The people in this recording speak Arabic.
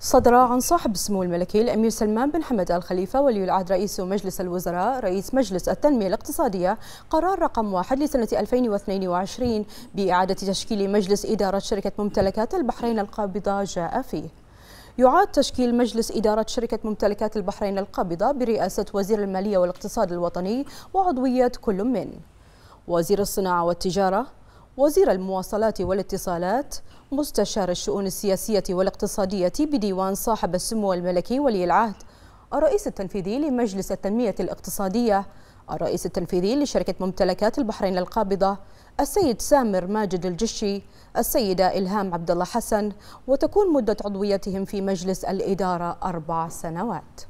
صدر عن صاحب السمو الملكي الأمير سلمان بن حمد آل خليفة ولي العهد رئيس مجلس الوزراء رئيس مجلس التنمية الاقتصادية قرار رقم واحد لسنة 2022 بإعادة تشكيل مجلس إدارة شركة ممتلكات البحرين القابضة جاء فيه يعاد تشكيل مجلس إدارة شركة ممتلكات البحرين القابضة برئاسة وزير المالية والاقتصاد الوطني وعضوية كل من وزير الصناعة والتجارة وزير المواصلات والاتصالات مستشار الشؤون السياسية والاقتصادية بديوان صاحب السمو الملكي ولي العهد الرئيس التنفيذي لمجلس التنمية الاقتصادية الرئيس التنفيذي لشركة ممتلكات البحرين القابضة السيد سامر ماجد الجشي السيدة إلهام عبد الله حسن وتكون مدة عضويتهم في مجلس الإدارة أربع سنوات